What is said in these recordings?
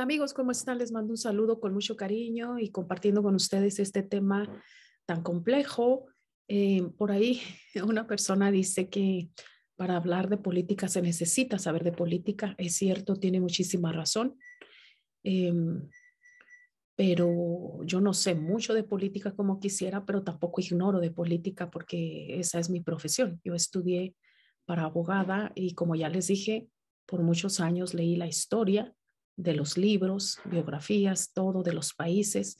amigos, ¿cómo están? Les mando un saludo con mucho cariño y compartiendo con ustedes este tema tan complejo. Eh, por ahí una persona dice que para hablar de política se necesita saber de política. Es cierto, tiene muchísima razón. Em, pero yo no sé mucho de política como quisiera, pero tampoco ignoro de política porque esa es mi profesión. Yo estudié para abogada y como ya les dije, por muchos años leí la historia de los libros, biografías, todo de los países.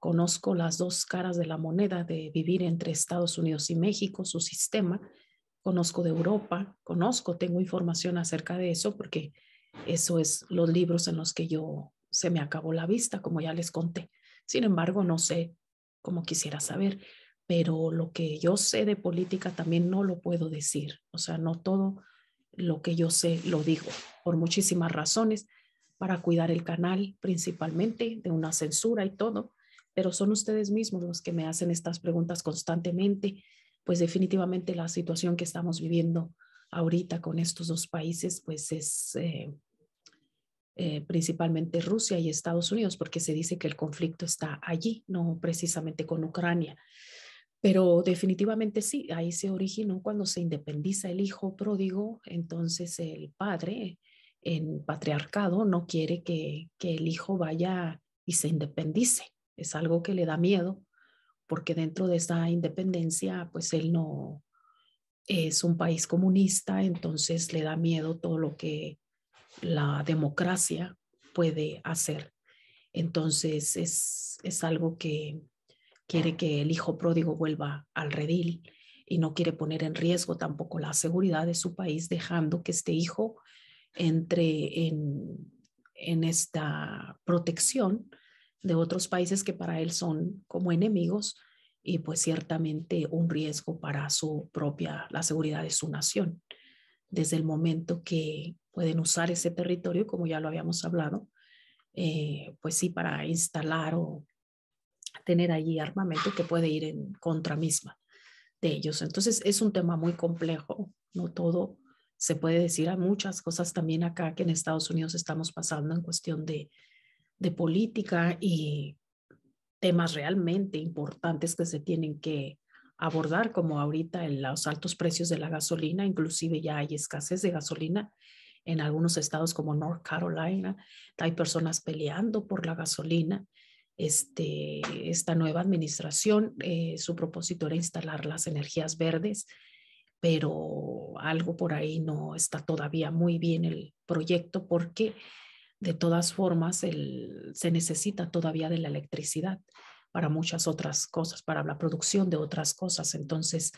Conozco las dos caras de la moneda de vivir entre Estados Unidos y México, su sistema. Conozco de Europa, conozco, tengo información acerca de eso porque eso es los libros en los que yo se me acabó la vista, como ya les conté. Sin embargo, no sé cómo quisiera saber, pero lo que yo sé de política también no lo puedo decir. O sea, no todo lo que yo sé lo digo por muchísimas razones para cuidar el canal principalmente de una censura y todo, pero son ustedes mismos los que me hacen estas preguntas constantemente, pues definitivamente la situación que estamos viviendo ahorita con estos dos países, pues es eh, eh, principalmente Rusia y Estados Unidos, porque se dice que el conflicto está allí, no precisamente con Ucrania. Pero definitivamente sí, ahí se originó cuando se independiza el hijo pródigo, entonces el padre en patriarcado no quiere que, el hijo vaya y se independice. Es algo que le da miedo porque dentro de esa independencia, pues él no es un país comunista, entonces le da miedo todo lo que la democracia puede hacer. Entonces es, es algo que quiere que el hijo pródigo vuelva al redil y no quiere poner en riesgo tampoco la seguridad de su país, dejando que este hijo entre en, esta protección de otros países que para él son como enemigos y pues ciertamente un riesgo para su propia, la seguridad de su nación. Desde el momento que pueden usar ese territorio, como ya lo habíamos hablado, eh, pues sí, para instalar o tener allí armamento que puede ir en contra misma de ellos. Entonces es un tema muy complejo, no todo se puede decir a muchas cosas también acá que en Estados Unidos estamos pasando en cuestión de, política y temas realmente importantes que se tienen que abordar, como ahorita en los altos precios de la gasolina, inclusive ya hay escasez de gasolina en algunos estados como North Carolina, hay personas peleando por la gasolina. Este, esta nueva administración, eh, su propósito era instalar las energías verdes, pero algo por ahí no está todavía muy bien el proyecto porque de todas formas se necesita todavía de la electricidad para muchas otras cosas, para la producción de otras cosas. Entonces,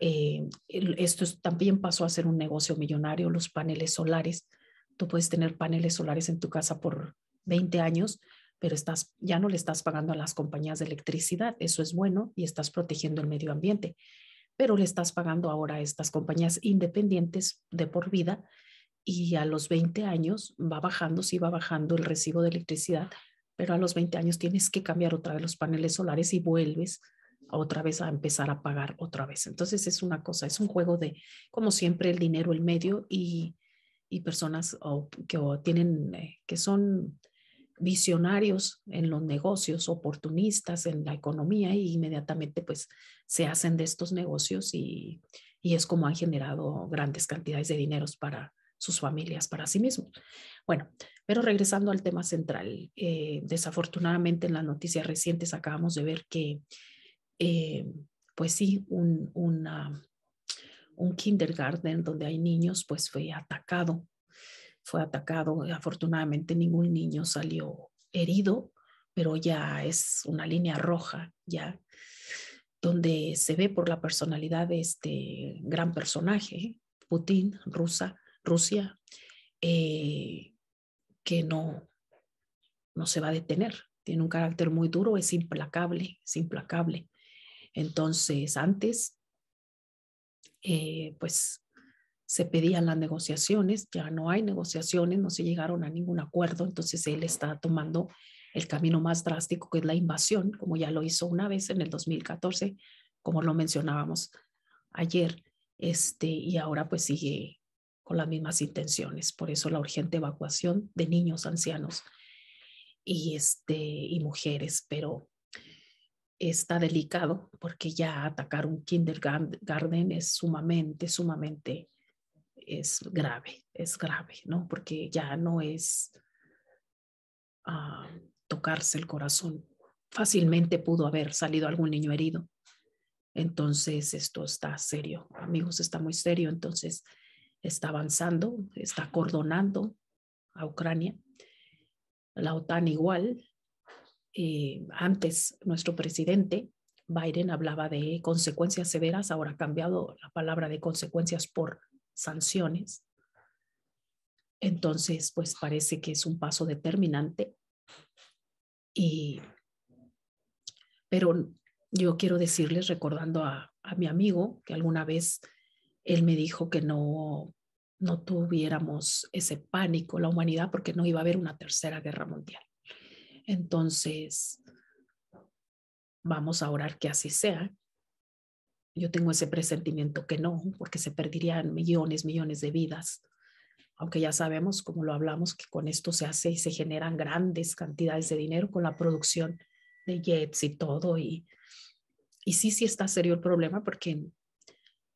eh, esto también pasó a ser un negocio millonario, los paneles solares. Tú puedes tener paneles solares en tu casa por 20 años, pero estás, ya no le estás pagando a las compañías de electricidad. Eso es bueno y estás protegiendo el medio ambiente pero le estás pagando ahora a estas compañías independientes de por vida y a los 20 años va bajando, sí va bajando el recibo de electricidad, pero a los 20 años tienes que cambiar otra vez los paneles solares y vuelves otra vez a empezar a pagar otra vez. Entonces es una cosa, es un juego de, como siempre, el dinero, el medio y, personas que tienen, eh, que son visionarios en los negocios, oportunistas en la economía y inmediatamente pues se hacen de estos negocios y, y es como han generado grandes cantidades de dineros para sus familias, para sí mismos. Bueno, pero regresando al tema central, eh, desafortunadamente en las noticias recientes acabamos de ver que, eh, pues sí, un, un kindergarten donde hay niños pues fue atacado fue atacado. Eh, afortunadamente ningún niño salió herido, pero ya es una línea roja, ya donde se ve por la personalidad de este gran personaje, Putin, Rusa, Rusia, eh, que no, no se va a detener. Tiene un carácter muy duro, es implacable, es implacable. Entonces, antes, eh, pues se pedían las negociaciones, ya no hay negociaciones, no se llegaron a ningún acuerdo, entonces él está tomando el camino más drástico que es la invasión, como ya lo hizo una vez en el 2014, como lo mencionábamos ayer, este, y ahora pues sigue con las mismas intenciones. Por eso la urgente evacuación de niños, ancianos y, este, y mujeres, pero está delicado porque ya atacar un kindergarten es sumamente, sumamente es grave, es grave, ¿no? Porque ya no es ah, tocarse el corazón. Fácilmente pudo haber salido algún niño herido. Entonces, esto está serio, amigos, está muy serio. Entonces, está avanzando, está acordonando a Ucrania. La OTAN igual. Eh, antes, nuestro presidente Biden hablaba de consecuencias severas, ahora ha cambiado la palabra de consecuencias por sanciones. Entonces, pues parece que es un paso determinante. Y, pero yo quiero decirles, recordando a, mi amigo, que alguna vez él me dijo que no, no tuviéramos ese pánico, la humanidad, porque no iba a haber una tercera guerra mundial. Entonces, vamos a orar que así sea, yo tengo ese presentimiento que no, porque se perderían millones, millones de vidas. Aunque ya sabemos, como lo hablamos, que con esto se hace y se generan grandes cantidades de dinero con la producción de jets y todo. Y, y sí, sí está serio el problema porque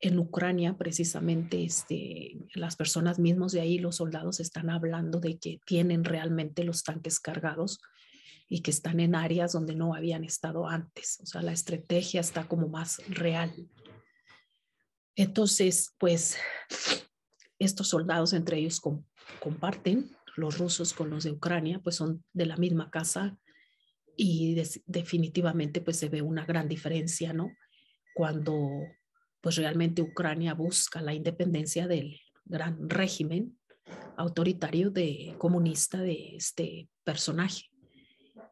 en, Ucrania precisamente este, las personas mismos de ahí, los soldados, están hablando de que tienen realmente los tanques cargados y que están en áreas donde no habían estado antes. O sea, la estrategia está como más real. Entonces, pues estos soldados entre ellos comparten, los rusos con los de Ucrania, pues son de la misma casa y definitivamente pues se ve una gran diferencia, ¿no? Cuando pues realmente Ucrania busca la independencia del gran régimen autoritario de comunista de este personaje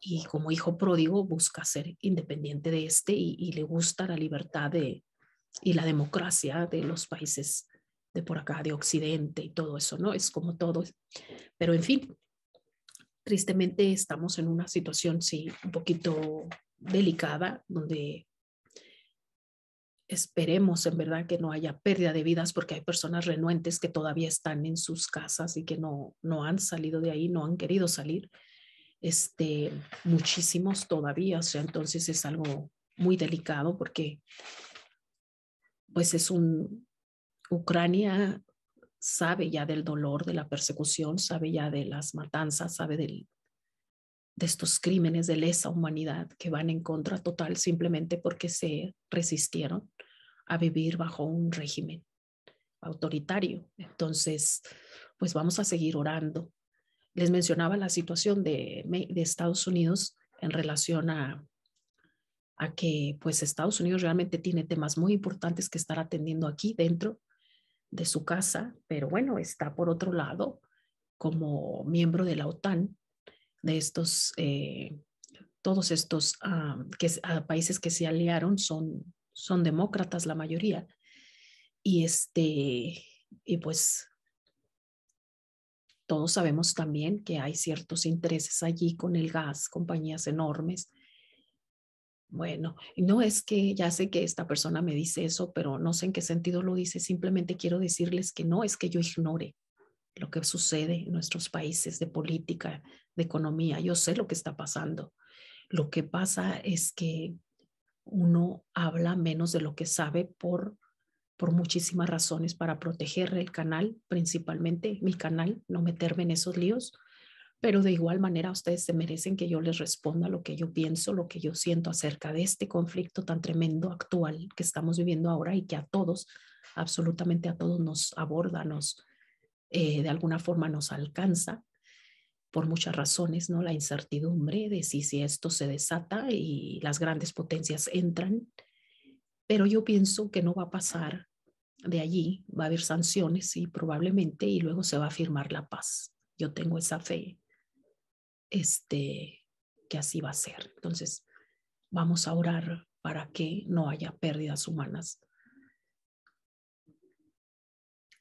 y como hijo pródigo busca ser independiente de este y, le gusta la libertad y la democracia de los países de por acá, de Occidente y todo eso, ¿no? Es como todo. Pero en fin, tristemente estamos en una situación, sí, un poquito delicada, donde esperemos en verdad que no haya pérdida de vidas porque hay personas renuentes que todavía están en sus casas y que no, no han salido de ahí, no han querido salir este, muchísimos todavía, o sea, entonces es algo muy delicado porque pues es un, Ucrania sabe ya del dolor, de la persecución, sabe ya de las matanzas, sabe del, de estos crímenes de lesa humanidad que van en contra total simplemente porque se resistieron a vivir bajo un régimen autoritario. Entonces, pues vamos a seguir orando, les mencionaba la situación de, Estados Unidos en relación a, a que pues Estados Unidos realmente tiene temas muy importantes que estar atendiendo aquí dentro de su casa, pero bueno, está por otro lado como miembro de la OTAN, de estos, eh, todos estos ah, ah, países que se aliaron son, son demócratas la mayoría, y este, y pues todos sabemos también que hay ciertos intereses allí con el gas, compañías enormes. Bueno, no es que ya sé que esta persona me dice eso, pero no sé en qué sentido lo dice, simplemente quiero decirles que no es que yo ignore lo que sucede en nuestros países de política, de economía, yo sé lo que está pasando. Lo que pasa es que uno habla menos de lo que sabe por por muchísimas razones para proteger el canal, principalmente mi canal, no meterme en esos líos, pero de igual manera ustedes se merecen que yo les responda lo que yo pienso, lo que yo siento acerca de este conflicto tan tremendo actual que estamos viviendo ahora y que a todos, absolutamente a todos nos aborda, nos, eh, de alguna forma nos alcanza por muchas razones, ¿no? La incertidumbre de si, si esto se desata y las grandes potencias entran, pero yo pienso que no va a pasar de allí va a haber sanciones, y probablemente, y luego se va a firmar la paz. Yo tengo esa fe este, que así va a ser. Entonces, vamos a orar para que no haya pérdidas humanas.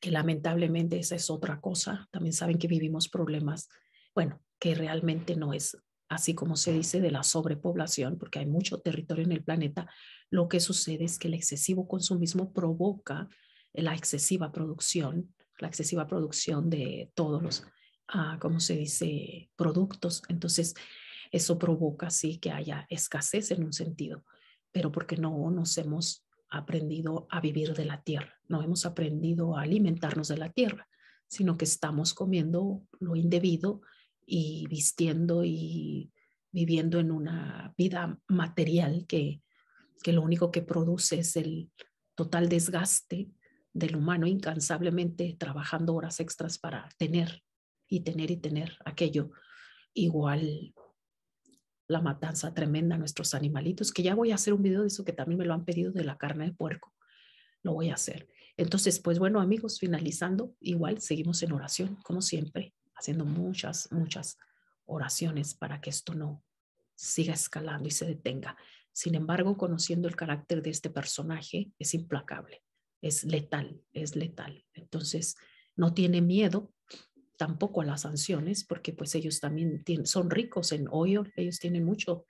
Que lamentablemente esa es otra cosa. También saben que vivimos problemas, bueno, que realmente no es así como se dice de la sobrepoblación, porque hay mucho territorio en el planeta. Lo que sucede es que el excesivo consumismo provoca la excesiva producción, la excesiva producción de todos los, ah, como se dice?, productos. Entonces, eso provoca, sí, que haya escasez en un sentido, pero porque no nos hemos aprendido a vivir de la tierra, no hemos aprendido a alimentarnos de la tierra, sino que estamos comiendo lo indebido y vistiendo y viviendo en una vida material que, que lo único que produce es el total desgaste del humano incansablemente trabajando horas extras para tener y tener y tener aquello. Igual la matanza tremenda a nuestros animalitos, que ya voy a hacer un video de eso que también me lo han pedido de la carne de puerco. Lo voy a hacer. Entonces, pues bueno, amigos, finalizando, igual seguimos en oración, como siempre, haciendo muchas, muchas oraciones para que esto no siga escalando y se detenga. Sin embargo, conociendo el carácter de este personaje, es implacable es letal, es letal. Entonces, no tiene miedo tampoco a las sanciones, porque pues ellos también son ricos en hoyo, ellos tienen mucho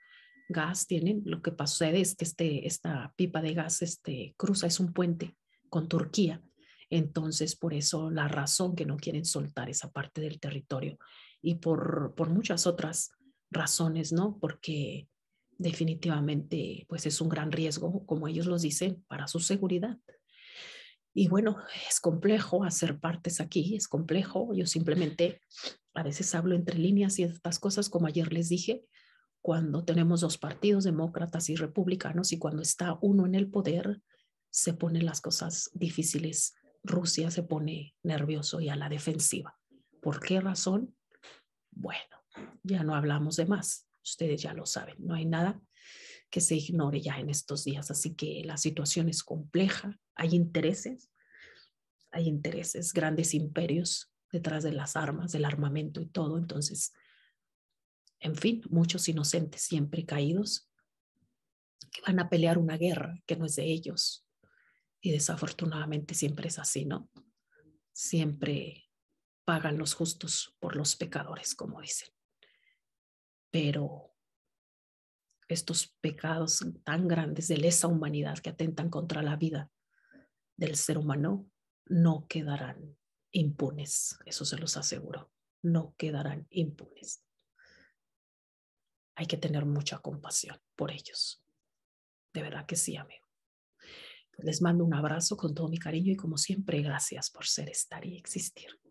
gas, tienen, lo que sucede es que este, esta pipa de gas este, cruza, es un puente con Turquía. Entonces, por eso la razón que no quieren soltar esa parte del territorio y por, por muchas otras razones, ¿no? Porque definitivamente, pues es un gran riesgo, como ellos lo dicen, para su seguridad. Y bueno, es complejo hacer partes aquí, es complejo. Yo simplemente a veces hablo entre líneas y estas cosas, como ayer les dije, cuando tenemos dos partidos, demócratas y republicanos, y cuando está uno en el poder, se ponen las cosas difíciles. Rusia se pone nervioso y a la defensiva. ¿Por qué razón? Bueno, ya no hablamos de más. Ustedes ya lo saben. No hay nada que se ignore ya en estos días. Así que la situación es compleja, hay intereses, hay intereses, grandes imperios detrás de las armas, del armamento y todo. Entonces, en fin, muchos inocentes siempre caídos que van a pelear una guerra que no es de ellos. Y desafortunadamente siempre es así, ¿no? Siempre pagan los justos por los pecadores, como dicen. Pero estos pecados tan grandes de lesa humanidad que atentan contra la vida del ser humano no quedarán impunes, eso se los aseguro, no quedarán impunes. Hay que tener mucha compasión por ellos. De verdad que sí, amigo. Les mando un abrazo con todo mi cariño y como siempre, gracias por ser, estar y existir.